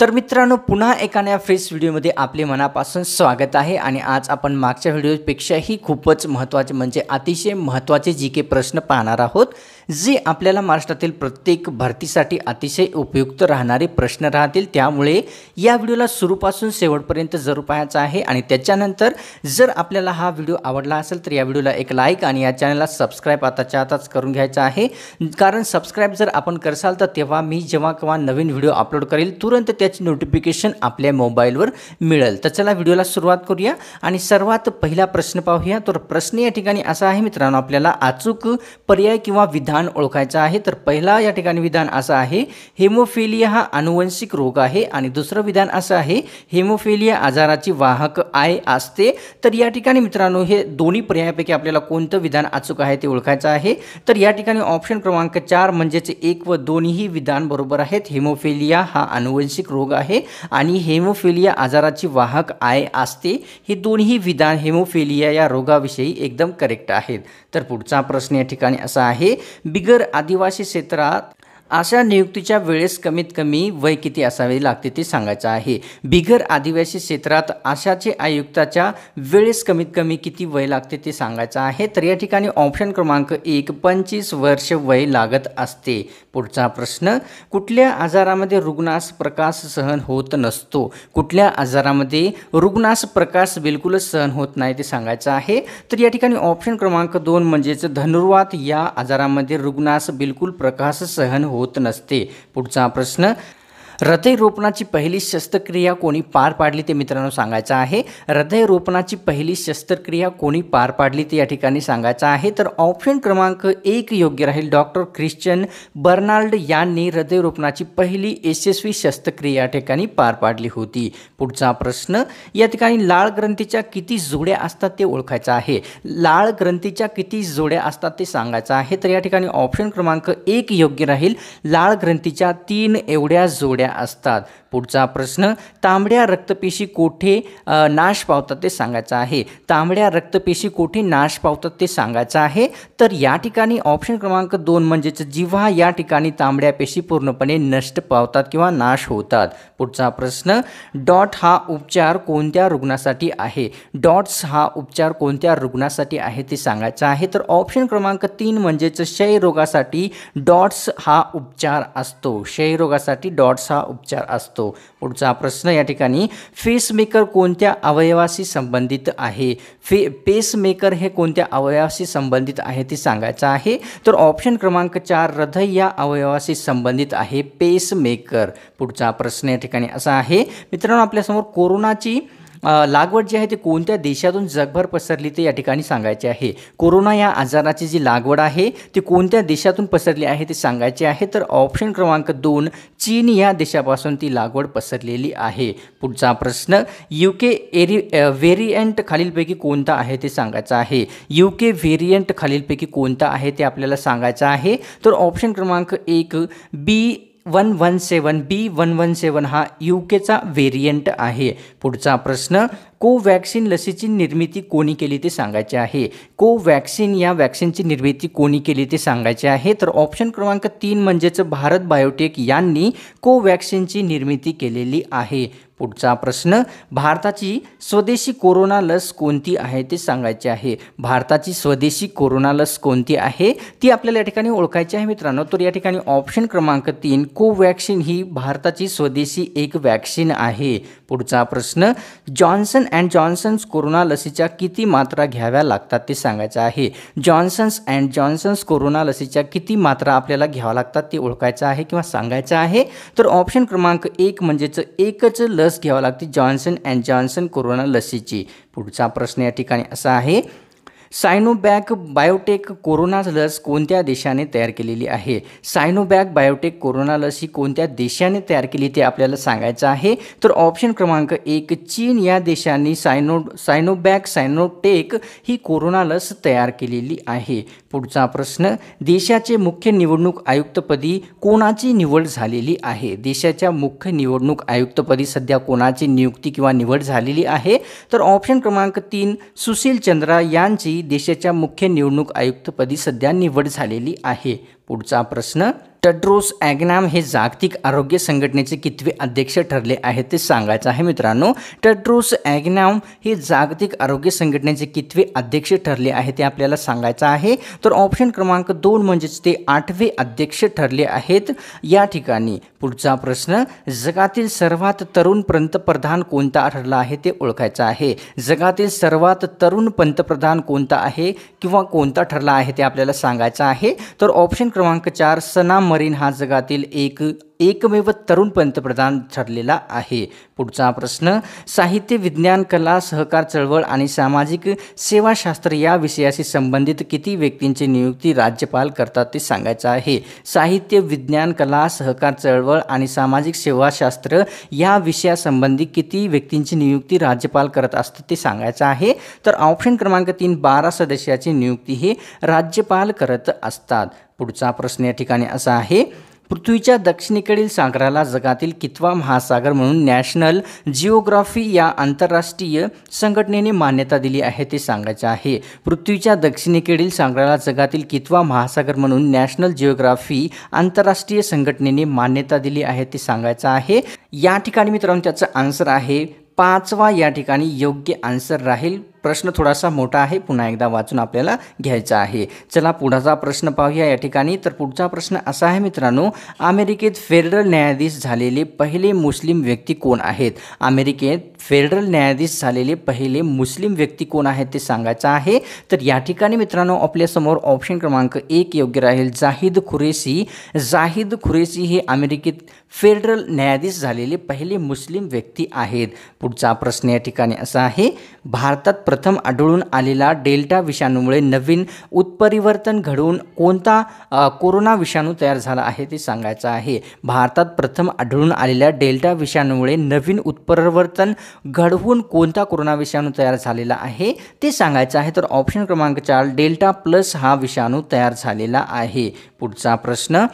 तर मित्रांनो पुन्हा एका नव्या फ्रेश व्हिडिओमध्ये आपले मनापासून स्वागत आहे आणि आज आपण मागच्या व्हिडिओपेक्षाही खूपच महत्त्वाचे म्हणजे अतिशय महत्त्वाचे जी के प्रश्न पाहणार आहोत जे आपल्याला महाराष्ट्रातील प्रत्येक भरतीसाठी अतिशय उपयुक्त राहणारे प्रश्न राहतील त्यामुळे या व्हिडिओला सुरूपासून शेवटपर्यंत जरूर पाहायचा आहे आणि त्याच्यानंतर जर आपल्याला हा व्हिडिओ आवडला असेल तर या व्हिडिओला एक लाईक आणि या चॅनलला सबस्क्राईब आताच्या आताच करून घ्यायचा आहे कारण सबस्क्राईब जर आपण करसाल तर तेव्हा मी जेव्हा केव्हा नवीन व्हिडिओ अपलोड करेल तुरंत त्याची नोटिफिकेशन आपल्या मोबाईलवर मिळेल तर चला व्हिडिओला सुरुवात करूया आणि सर्वात पहिला प्रश्न पाहूया तर प्रश्न या ठिकाणी असा आहे मित्रांनो आपल्याला अचूक पर्याय किंवा विधान ओळखायचा आहे तर पहिला या ठिकाणी विधान असं आहे हेमोफेलिया हा अनुवंशिक रोग आहे आणि दुसरं विधान असं आहे हेमोफेलिया आजाराची वाहक आय असते तर या ठिकाणी मित्रांनो हे दोन्ही पर्यायापैकी आपल्याला कोणतं विधान अचूक आहे ते ओळखायचं आहे तर या ठिकाणी ऑप्शन क्रमांक चार म्हणजेच एक व दोन्ही विधान बरोबर आहेत हेमोफेलिया हा अनुवंशिक रोग आहे आणि हेमोफेलिया आजाराची वाहक आय असते हे दोन्ही विधान हेमोफेलिया या रोगाविषयी एकदम करेक्ट आहेत तर पुढचा प्रश्न या ठिकाणी असा आहे बिगर आदिवासी क्षेत्रात अशा नियुक्तीच्या वेळेस कमीत कमी वय किती असावे लागते ते सांगायचं आहे बिगर आदिवासी क्षेत्रात आशाचे आयुक्ताच्या वेळेस कमीत कमी किती वय लागते ते सांगायचं आहे तर या ठिकाणी ऑप्शन क्रमांक एक पंचवीस वर्ष वय लागत असते पुढचा प्रश्न कुठल्या आजारामध्ये रुग्णास प्रकाश सहन होत नसतो कुठल्या आजारामध्ये रुग्णास प्रकाश बिलकुलच सहन होत नाही ते सांगायचं आहे तर या ठिकाणी ऑप्शन क्रमांक दोन म्हणजेच धनुर्वात या आजारामध्ये रुग्णास बिलकुल प्रकाश सहन हो होत नसते पुढचा प्रश्न हृदयरोपणाची पहिली शस्त्रक्रिया कोणी पार पाडली ते मित्रांनो सांगायचं आहे हृदयरोपणाची पहिली शस्त्रक्रिया कोणी पार पाडली ते या ठिकाणी सांगायचं आहे तर ऑप्शन क्रमांक एक योग्य राहील डॉक्टर ख्रिश्चन बर्नाल्ड यांनी हृदयरोपणाची पहिली यशस्वी शस्त्रक्रिया या ठिकाणी पार पाडली होती पुढचा प्रश्न या ठिकाणी लाळ ग्रंथीच्या किती जोड्या असतात ते ओळखायचं आहे लाळ ग्रंथीच्या किती जोड्या असतात ते सांगायचं आहे तर या ठिकाणी ऑप्शन क्रमांक एक योग्य राहील लाळ ग्रंथीच्या तीन एवढ्या जोड्या असतात पुढचा प्रश्न तांबड्या रक्तपेशी कोठे नाश पावतात ते सांगायचं आहे तांबड्या रक्तपेशी कोठे नाश पावतात ते सांगायचं आहे तर या ठिकाणी ऑप्शन क्रमांक दोन म्हणजेच जिव्हा या ठिकाणी तांबड्या पेशी पूर्णपणे नष्ट पावतात किंवा नाश होतात पुढचा प्रश्न डॉट हा उपचार कोणत्या रुग्णासाठी आहे डॉट्स हा उपचार कोणत्या रुग्णासाठी आहे ते सांगायचं आहे तर ऑप्शन क्रमांक तीन म्हणजेच क्षयरोगासाठी डॉट्स हा उपचार असतो क्षयरोगासाठी डॉट्स हा उपचार असतो पुढचा प्रश्न या ठिकाणी फेसमेकर कोणत्या अवयवाशी संबंधित आहे फे पेसमेकर हे कोणत्या अवयवाशी संबंधित आहे ते सांगायचं आहे तर ऑप्शन क्रमांक चार हृदय या अवयवाशी संबंधित आहे पेसमेकर पुढचा प्रश्न या ठिकाणी असा आहे मित्रांनो आपल्यासमोर कोरोनाची लागवड जी आहे ती कोणत्या देशातून जगभर पसरली ते या ठिकाणी सांगायचे आहे कोरोना या आजाराची जी लागवड आहे ती कोणत्या देशातून पसरली आहे ते सांगायचे आहे तर ऑप्शन क्रमांक दोन चीन या देशापासून ती लागवड पसरलेली आहे पुढचा प्रश्न यू के एरी व्हेरियंट खालीलपैकी कोणता आहे ते सांगायचं आहे यू के व्हेरियंट खालीलपैकी कोणता आहे ते आपल्याला सांगायचं आहे तर ऑप्शन क्रमांक एक B one one seven B one one seven हा यू केचा व्हेरियंट आहे पुढचा प्रश्न कोवॅक्सिन लसीची निर्मिती कोणी केली ते सांगायचे आहे कोवॅक्सिन या वॅक्सिनची निर्मिती कोणी केली ते सांगायचे आहे तर ऑप्शन क्रमांक तीन म्हणजेच भारत बायोटेक यांनी कोवॅक्सिनची निर्मिती केलेली आहे पुढचा प्रश्न भारताची स्वदेशी कोरोना लस कोणती आहे ते सांगायचे आहे भारताची स्वदेशी कोरोना लस कोणती आहे ती आपल्याला या ठिकाणी ओळखायची आहे मित्रांनो तर या ठिकाणी ऑप्शन क्रमांक तीन कोवॅक्सिन ही भारताची स्वदेशी एक वॅक्सिन आहे पुढचा प्रश्न जॉन्सन अँड जॉन्सन्स कोरोना लसीच्या किती मात्रा घ्याव्या लागतात ते सांगायचं आहे जॉन्सन्स अँड जॉन्सन्स कोरोना लसीच्या किती मात्रा आपल्याला घ्याव्या लागतात ते ओळखायचं आहे किंवा सांगायचं आहे तर ऑप्शन क्रमांक एक म्हणजेच एकच लस घ्यावी लागते जॉन्सन अँड जॉन्सन कोरोना लसीची पुढचा प्रश्न या ठिकाणी असा आहे सायनोबॅक बायोटेक कोरोना लस कोणत्या देशाने तयार केलेली आहे सायनोबॅक बायोटेक कोरोना लस ही कोणत्या देशाने तयार केली ते आपल्याला सांगायचं आहे तर ऑप्शन क्रमांक एक चीन या देशांनी सायनो सायनोबॅक सायनोटेक ही कोरोना लस तयार केलेली आहे पुढचा प्रश्न देशाचे मुख्य निवडणूक आयुक्तपदी कोणाची निवड झालेली आहे देशाच्या मुख्य निवडणूक आयुक्तपदी सध्या कोणाची नियुक्ती किंवा निवड झालेली आहे तर ऑप्शन क्रमांक तीन सुशील चंद्रा यांची देशाच्या मुख्य निवडणूक आयुक्तपदी सध्या निवड झालेली आहे पुढचा प्रश्न टड्रोस ॲग्नाम हे जागतिक आरोग्य संघटनेचे कितवे अध्यक्ष ठरले आहेत ते सांगायचं आहे मित्रांनो टड्रोस ॲग्नॅम हे जागतिक आरोग्य संघटनेचे कितवे अध्यक्ष ठरले आहे ते आपल्याला सांगायचं आहे तर ऑप्शन क्रमांक दोन म्हणजेच ते आठवे अध्यक्ष ठरले आहेत या ठिकाणी पुढचा प्रश्न जगातील सर्वात तरुण पंतप्रधान कोणता ठरला आहे ते ओळखायचं आहे जगातील सर्वात तरुण पंतप्रधान कोणता आहे किंवा कोणता ठरला आहे ते आपल्याला सांगायचं आहे तर ऑप्शन क्रमांक चार सनाम मरीन हा जगातील एक एकमेव तरुण पंतप्रधान ठरलेला आहे पुढचा प्रश्न साहित्य विज्ञान कला सहकार चळवळ आणि सामाजिक सेवाशास्त्र या विषयाशी संबंधित किती व्यक्तींची नियुक्ती राज्यपाल करतात ते सांगायचं आहे साहित्य विज्ञान कला सहकार चळवळ आणि सामाजिक सेवाशास्त्र या विषयासंबंधी किती व्यक्तींची नियुक्ती राज्यपाल करत असतात ते सांगायचं आहे तर ऑप्शन क्रमांक तीन बारा सदस्याची नियुक्ती हे राज्यपाल करत असतात पुढचा प्रश्न या ठिकाणी असा आहे पृथ्वीच्या दक्षिणेकडील सागराला जगातील कितवा महासागर म्हणून नॅशनल जिओग्राफी या आंतरराष्ट्रीय संघटनेने मान्यता दिली आहे ते सांगायचं आहे पृथ्वीच्या दक्षिणेकडील सागराला जगातील कितवा महासागर म्हणून नॅशनल जिओग्राफी आंतरराष्ट्रीय संघटनेने मान्यता दिली आहे ते सांगायचं आहे या ठिकाणी मित्रांनो त्याचं आन्सर आहे पाचवा या ठिकाणी योग्य आन्सर राहील प्रश्न थोडासा मोठा आहे पुन्हा एकदा वाचून आपल्याला घ्यायचा आहे चला पुढचा प्रश्न पाहूया या ठिकाणी तर पुढचा प्रश्न असा आहे मित्रांनो अमेरिकेत फेडरल न्यायाधीश झालेले पहिले मुस्लिम व्यक्ती कोण आहेत अमेरिकेत फेडरल न्यायाधीश झालेले पहिले मुस्लिम व्यक्ती कोण आहेत ते सांगायचं आहे तर या ठिकाणी मित्रांनो आपल्यासमोर ऑप्शन क्रमांक एक योग्य राहील जाहिद खुरेसी जाहिद खुरेसी हे अमेरिकेत फेडरल न्यायाधीश झालेले पहिले मुस्लिम व्यक्ती आहेत पुढचा प्रश्न या ठिकाणी असा आहे भारतात प्रथम आढळून आलेला डेल्टा विषाणूमुळे नवीन उत्परिवर्तन घडवून कोणता कोरोना विषाणू तयार झाला आहे ते सांगायचं आहे भारतात प्रथम आढळून आलेल्या डेल्टा विषाणूमुळे नवीन उत्परिवर्तन घडवून कोणता कोरोना विषाणू तयार झालेला आहे ते सांगायचं आहे तर ऑप्शन क्रमांक चार डेल्टा प्लस हा विषाणू तयार झालेला आहे पुढचा प्रश्न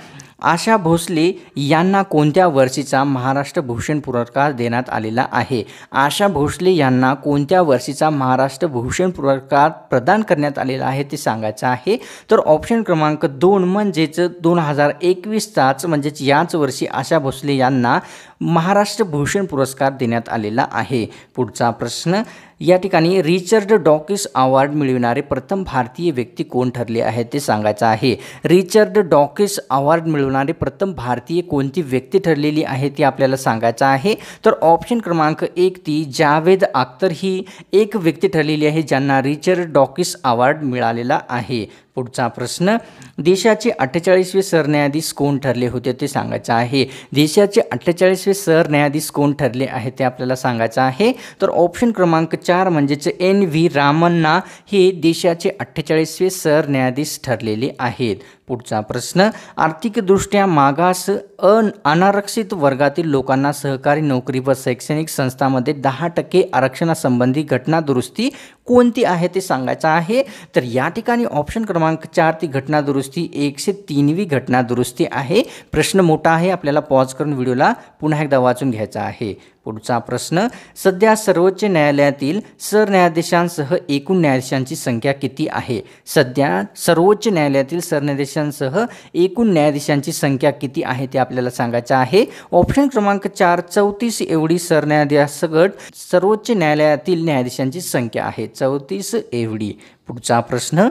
आशा भोसले यांना कोणत्या वर्षीचा महाराष्ट्र भूषण पुरस्कार देण्यात आलेला आहे आशा भोसले यांना कोणत्या वर्षीचा महाराष्ट्र भूषण पुरस्कार प्रदान करण्यात आलेला आहे ते सांगायचं आहे तर ऑप्शन क्रमांक दोन म्हणजेच दोन हजार एकवीसचाच म्हणजेच याच वर्षी आशा भोसले यांना महाराष्ट्र भूषण पुरस्कार देण्यात आलेला आहे पुढचा प्रश्न या ठिकाणी रिचर्ड डॉकिस अवॉर्ड मिळविणारे प्रथम भारतीय व्यक्ती कोण ठरले आहे ते सांगायचं आहे रिचर्ड डॉकिस अवॉर्ड मिळवणारे प्रथम भारतीय कोणती व्यक्ती ठरलेली आहे ती आपल्याला सांगायचं आहे तर ऑप्शन क्रमांक एक ती जावेद अख्तर ही एक व्यक्ती ठरलेली आहे ज्यांना रिचर्ड डॉकिस अवॉर्ड मिळालेला आहे पुढचा प्रश्न देशाचे अठ्ठेचाळीसवे सरन्यायाधीश कोण ठरले होते ते सांगायचं आहे देशाचे अठ्ठेचाळीसवे सरन्यायाधीश कोण ठरले आहे ते आपल्याला सांगायचं आहे तर ऑप्शन क्रमांक चार म्हणजेच एन व्ही रामन्ना हे देशाचे अठ्ठेचाळीसवे सरन्यायाधीश ठरलेले आहेत पुढचा प्रश्न आर्थिकदृष्ट्या मागास अन अनारक्षित वर्गातील लोकांना सहकारी नोकरी व शैक्षणिक संस्थांमध्ये दहा टक्के आरक्षणासंबंधी घटनादुरुस्ती कोणती आहे ते सांगायचं आहे तर या ठिकाणी ऑप्शन क्रमांक चार ती घटनादुरुस्ती एकशे तीनवी घटनादुरुस्ती आहे प्रश्न मोठा आहे आपल्याला पॉज करून व्हिडिओला पुन्हा एकदा वाचून घ्यायचा आहे पुढचा प्रश्न सध्या सर्वोच्च न्यायालयातील सरन्यायाधीशांसह एकूण न्यायाधीशांची संख्या किती आहे सध्या सर्वोच्च न्यायालयातील सरन्यायाधीशांसह एकूण न्यायाधीशांची संख्या किती आहे ते आपल्याला सांगायचं आहे ऑप्शन क्रमांक चार चौतीस एवढी सरन्यायाधीशगट सर्वोच्च न्यायालयातील न्यायाधीशांची संख्या आहे चौतीस एवढी पुढचा प्रश्न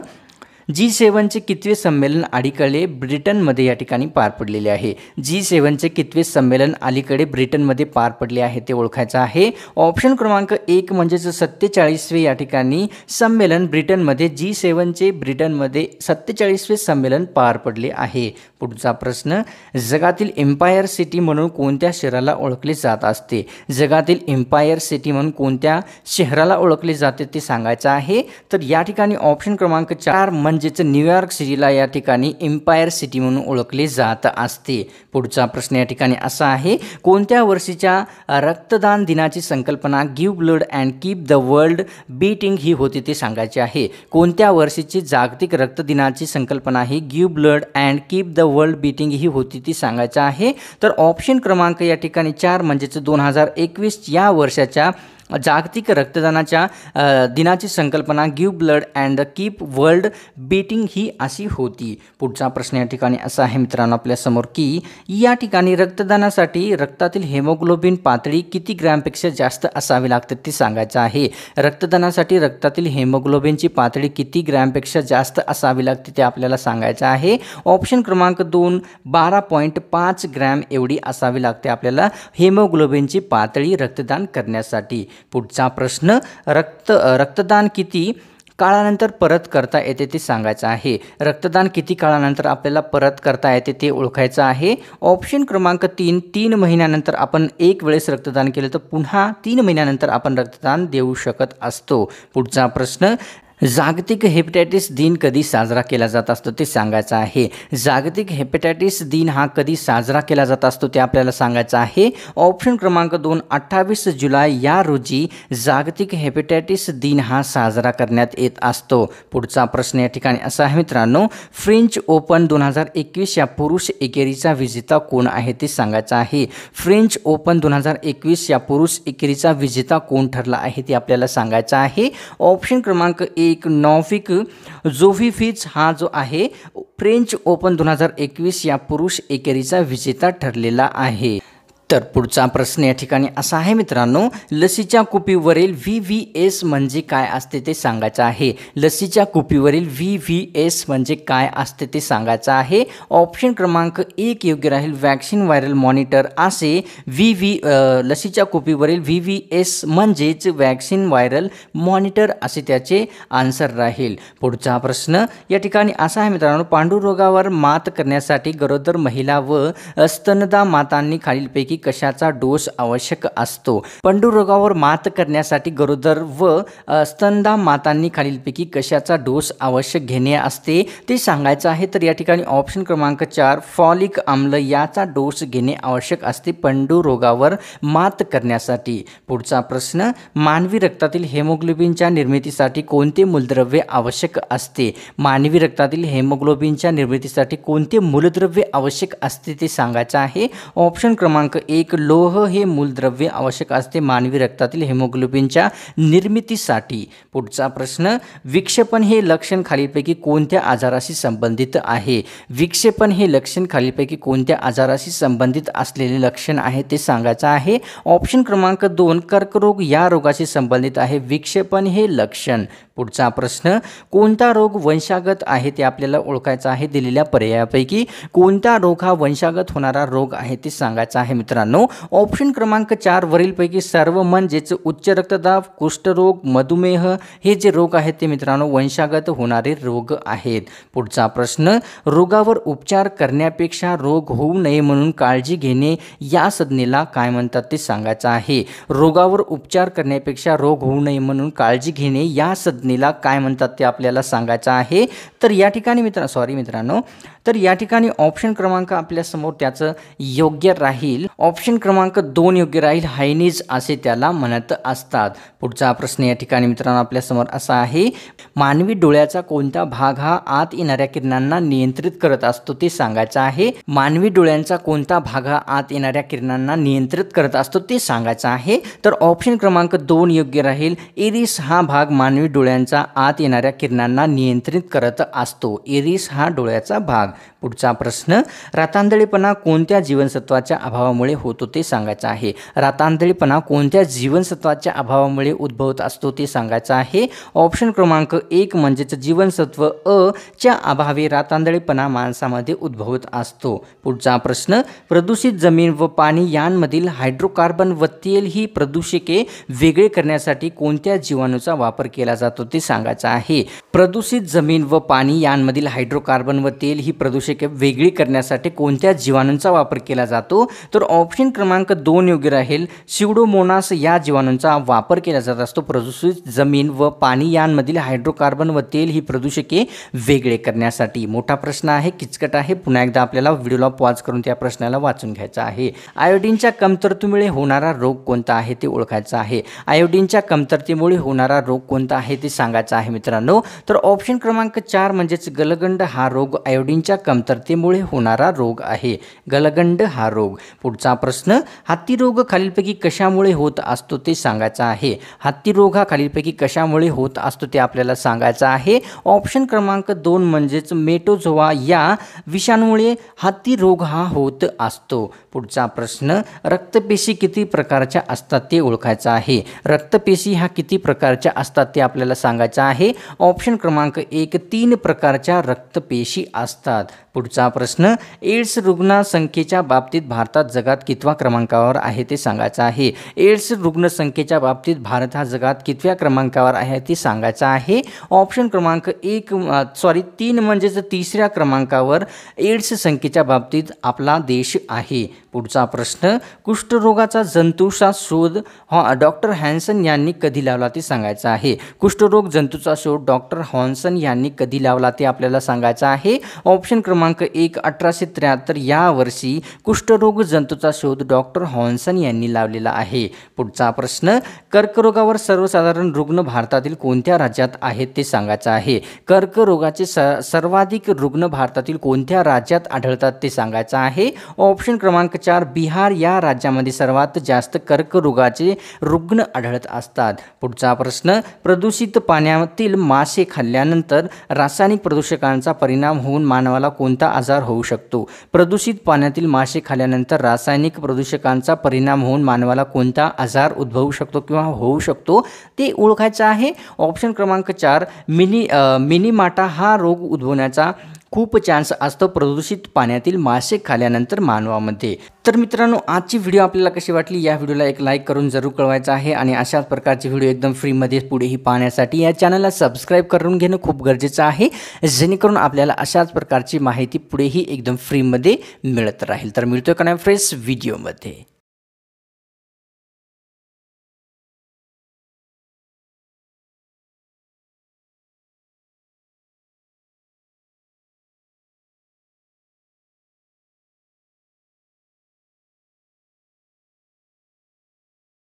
जी सेवनचे कितवे संमेलन अलीकडे ब्रिटनमध्ये या ठिकाणी पार पडलेले आहे जी सेवनचे कितवे संमेलन अलीकडे ब्रिटनमध्ये पार पडले आहे ते ओळखायचं आहे ऑप्शन क्रमांक एक म्हणजेच सत्तेचाळीसवे या ठिकाणी संमेलन ब्रिटनमध्ये जी सेवनचे ब्रिटनमध्ये सत्तेचाळीसवे संमेलन पार पडले आहे पुढचा प्रश्न जगातील एम्पायर सिटी म्हणून कोणत्या शहराला ओळखले जात असते जगातील एम्पायर सिटी म्हणून कोणत्या शहराला ओळखले जाते ते सांगायचं आहे तर या ठिकाणी ऑप्शन क्रमांक चार म्हणजेच न्यूयॉर्क सिटीला या ठिकाणी एम्पायर सिटी म्हणून ओळखली जात असते पुढचा प्रश्न या ठिकाणी असा आहे कोणत्या वर्षीच्या रक्तदान दिनाची संकल्पना give blood and keep the world beating ही होती ते सांगायची आहे कोणत्या वर्षीची जागतिक रक्तदिनाची संकल्पना ही give blood and keep the world beating ही होती ती सांगायचं आहे तर ऑप्शन क्रमांक या ठिकाणी चार म्हणजेच दोन हजार एकवीस या वर्षाच्या जागतिक रक्तदानाच्या दिनाची संकल्पना give blood and keep world beating ही अशी होती पुढचा प्रश्न या ठिकाणी असा आहे मित्रांनो आपल्यासमोर की या ठिकाणी रक्तदानासाठी रक्तातील हेमोग्लोबिन पातळी किती ग्रॅमपेक्षा जास्त असावी लागते ते सांगायचं आहे रक्तदानासाठी रक्तातील हेमोग्लोबिनची पातळी किती ग्रॅमपेक्षा जास्त असावी लागते ते आपल्याला सांगायचं आहे ऑप्शन क्रमांक दोन बारा पॉईंट पाच ग्रॅम एवढी असावी लागते आपल्याला हेमोग्लोबिनची पातळी रक्तदान करण्यासाठी पुढचा प्रश्न रक्त रक्तदान किती काळानंतर परत करता येते ते सांगायचं आहे रक्तदान किती काळानंतर आपल्याला परत करता येते ते ओळखायचं आहे ऑप्शन क्रमांक तीन तीन महिन्यानंतर आपण एक वेळेस रक्तदान केलं तर पुन्हा तीन महिन्यानंतर आपण रक्तदान देऊ शकत असतो पुढचा प्रश्न जागतिक हेपेटायटिस दिन कधी साजरा केला जात असतो ते सांगायचं आहे जागतिक हेपेटायटिस दिन हा कधी साजरा केला जात असतो ते आपल्याला सांगायचं आहे ऑप्शन क्रमांक दोन अठ्ठावीस जुलै या रोजी जागतिक हेपेटायटिस दिन हा साजरा करण्यात येत असतो पुढचा प्रश्न या ठिकाणी असा आहे मित्रांनो फ्रेंच ओपन दोन हजार एकवीस या पुरुष एकेरीचा विजेता कोण आहे ते सांगायचं आहे फ्रेंच ओपन दोन हजार एकवीस या पुरुष एकेरीचा विजेता कोण ठरला आहे ते आपल्याला सांगायचं आहे ऑप्शन क्रमांक ए एक नॉफिक फिच हा जो आहे फ्रेंच ओपन दोन हजार एकवीस या पुरुष एकेरीचा विजेता ठरलेला आहे तर पुढचा प्रश्न या ठिकाणी असा आहे मित्रांनो लसीच्या कुपीवरील व्ही व्ही एस म्हणजे काय असते ते सांगायचं आहे लसीच्या कुपीवरील व्ही व्ही एस म्हणजे काय असते ते सांगायचं आहे ऑप्शन क्रमांक एक योग्य राहील वॅक्सिन व्हायरल मॉनिटर असे व्ही व्ही लसीच्या कुपीवरील व्ही व्ही एस म्हणजेच वॅक्सिन व्हायरल मॉनिटर असे त्याचे आन्सर राहील पुढचा प्रश्न या ठिकाणी असा आहे मित्रांनो पांडुरोगावर मात करण्यासाठी गरोदर महिला व स्तनदा मातांनी खालीलपैकी कशाचा डोस आवश्यक असतो पंडुरोगावर मात करण्यासाठी गरोदर व स्तनदा मातांनी खालीलपैकी कशाचा डोस आवश्यक घेणे असते ते सांगायचं आहे तर या ठिकाणी ऑप्शन क्रमांक चार फॉलिक आम्ल याचा डोस घेणे आवश्यक असते पंडुरोगावर मात करण्यासाठी पुढचा प्रश्न मानवी रक्तातील हेमोग्लोबिनच्या निर्मितीसाठी कोणते मूलद्रव्य आवश्यक असते मानवी रक्तातील हेमोग्लोबिनच्या निर्मितीसाठी कोणते मूलद्रव्य आवश्यक असते ते सांगायचं आहे ऑप्शन क्रमांक एक लोह हे मूलद्रव्य आवश्यक असते मानवी रक्तातील हेमोग्लोबिनच्या निर्मितीसाठी पुढचा प्रश्न विक्षेपण हे लक्षण खालीलपैकी कोणत्या आजाराशी संबंधित आहे विक्षेपण हे लक्षण खालीलपैकी कोणत्या आजाराशी संबंधित असलेले लक्षण आहे ते सांगायचं आहे ऑप्शन क्रमांक दोन कर्करोग या रोगाशी संबंधित आहे विक्षेपण हे लक्षण पुढचा प्रश्न कोणता रोग वंशागत आहे ते आपल्याला ओळखायचं आहे दिलेल्या पर्यायापैकी कोणता रोग हा वंशागत होणारा रोग आहे ते सांगायचं आहे मित्र मित्रांनो ऑप्शन क्रमांक चार वरीलपैकी सर्व म्हणजेच उच्च रक्तदाब कुष्ठरोग मधुमेह हे जे रोग आहेत ते मित्रांनो वंशागत होणारे रोग आहेत पुढचा प्रश्न रोगावर उपचार करण्यापेक्षा रोग होऊ नये म्हणून काळजी घेणे या संज्ञेला काय म्हणतात ते सांगायचं आहे रोगावर उपचार करण्यापेक्षा रोग होऊ नये म्हणून काळजी घेणे या संज्ञेला काय म्हणतात ते आपल्याला सांगायचं आहे तर या ठिकाणी मित्रांनो सॉरी मित्रांनो तर या ठिकाणी ऑप्शन क्रमांक आपल्यासमोर त्याचं योग्य राहील ऑप्शन क्रमांक दोन योग्य राहील हायनीज असे त्याला म्हणत असतात पुढचा प्रश्न या ठिकाणी मित्रांनो आपल्यासमोर असा आहे मानवी डोळ्याचा कोणता भाग हा आत येणाऱ्या किरणांना नियंत्रित करत असतो ते सांगायचं आहे मानवी डोळ्यांचा कोणता भाग हा आत येणाऱ्या किरणांना नियंत्रित करत असतो ते सांगायचं आहे तर ऑप्शन क्रमांक दोन योग्य राहील इरिस हा भाग मानवी डोळ्यांचा आत येणाऱ्या किरणांना नियंत्रित करत असतो एरिस हा डोळ्याचा भाग पुढचा प्रश्न रातांदळीपणा कोणत्या जीवनसत्वाच्या अभावामुळे होतो ते सांगायचं आहे रातांदळीपणा कोणत्या जीवनसत्वाच्या अभावामुळे उद्भवत असतो ते सांगायचं आहे ऑप्शन क्रमांक एक म्हणजेच जीवनसत्व अ च्या अभावे रातांदळीपणा माणसामध्ये उद्भवत असतो पुढचा प्रश्न प्रदूषित जमीन व पाणी यांमधील हायड्रोकार्बन व तेल ही प्रदूषके वेगळे करण्यासाठी कोणत्या जीवाणूचा वापर केला जातो ते सांगायचं आहे प्रदूषित जमीन व पाणी यांमधील हायड्रोकार्बन व तेल ही प्रदूषके वेगळी करण्यासाठी कोणत्या जीवाणूंचा वापर केला जातो तर ऑप्शन क्रमांक दोन योग्य राहील शिवडोमोनास या जीवाणूंचा वापर केला जात असतो प्रदूषित जमीन व पाणी यांमधील हायड्रोकार्बन व तेल ही प्रदूषके वेगळे करण्यासाठी मोठा प्रश्न आहे किचकट आहे पुन्हा एकदा आपल्याला व्हिडिओला पॉज करून त्या प्रश्नाला वाचून घ्यायचा आहे आयोडीनच्या कमतरतेमुळे होणारा रोग कोणता आहे ते ओळखायचा आहे आयोडीनच्या कमतरतेमुळे होणारा रोग कोणता आहे ते सांगायचा आहे मित्रांनो तर ऑप्शन क्रमांक चार म्हणजेच गलगंड हा रोग आयोडीनच्या कमतरतेमुळे होणारा रोग आहे गलगंड हा रोग पुढचा प्रश्न हाती रोग खालीलपैकी कशामुळे होत असतो ते सांगायचा आहे हाती रोग हा खालीलपैकी कशामुळे होत असतो ते आपल्याला सांगायचं आहे ऑप्शन क्रमांक दोन म्हणजेच मेटोझोवा या विषाणूमुळे हाती रोग हा होत असतो पुढचा प्रश्न रक्तपेशी किती प्रकारच्या असतात ते ओळखायचं आहे रक्तपेशी हा किती प्रकारच्या असतात ते आपल्याला सांगायचं आहे ऑप्शन क्रमांक एक तीन प्रकारच्या रक्तपेशी असतात назад पुढचा प्रश्न एड्स रुग्णसंख्येच्या बाबतीत भारतात जगात कितव्या क्रमांकावर आहे ते सांगायचं आहे एड्स रुग्णसंख्येच्या बाबतीत भारत हा जगात कितव्या क्रमांकावर आहे ते सांगायचं आहे ऑप्शन क्रमांक एक सॉरी तीन म्हणजेच तिसऱ्या क्रमांकावर एड्स संख्येच्या बाबतीत आपला देश आहे पुढचा प्रश्न कुष्ठरोगाचा जंतूचा शोध हॉ डॉक्टर हॅन्सन यांनी कधी लावला ते सांगायचं आहे कुष्ठरोग जंतूचा शोध डॉक्टर हॉन्सन यांनी कधी लावला ते आपल्याला सांगायचं आहे ऑप्शन क्रमांक क्रमांक एक अठराशे त्र्याहत्तर या वर्षी कुष्ठरोग जंतूचा शोध डॉक्टर हॉन्सन यांनी लावलेला आहे पुढचा प्रश्न कर्करोगावर सर्वसाधारण रुग्ण भारतातील कोणत्या राज्यात आहेत ते सांगायचं आहे कर्करोगाचे स सर्वाधिक रुग्ण भारतातील कोणत्या राज्यात आढळतात ते सांगायचं आहे ऑप्शन क्रमांक चार बिहार या राज्यामध्ये सर्वात जास्त कर्करोगाचे रुग्ण आढळत असतात पुढचा प्रश्न प्रदूषित पाण्यातील मासे खाल्ल्यानंतर रासायनिक प्रदूषकांचा परिणाम होऊन मानवाला कोणत्या कोणता आजार होऊ शकतो प्रदूषित पाण्यातील मासे खाल्यानंतर रासायनिक प्रदूषकांचा परिणाम होऊन मानवाला कोणता आजार उद्भवू शकतो किंवा होऊ शकतो ते ओळखायचं आहे ऑप्शन क्रमांक चार मिनी मिनीमाटा हा रोग उद्भवण्याचा खूप चान्स असतो प्रदूषित पाण्यातील मासे खाल्यानंतर मानवामध्ये तर मित्रांनो आजची व्हिडिओ आपल्याला कशी वाटली या व्हिडिओला एक लाईक करून जरूर कळवायचा आहे आणि अशाच प्रकारचे व्हिडिओ एकदम फ्रीमध्ये पुढेही पाहण्यासाठी या चॅनलला सबस्क्राईब करून घेणं खूप गरजेचं आहे जेणेकरून आपल्याला अशाच प्रकारची माहिती पुढेही एकदम फ्रीमध्ये मिळत राहील तर मिळतोय का नाही फ्रेश व्हिडिओमध्ये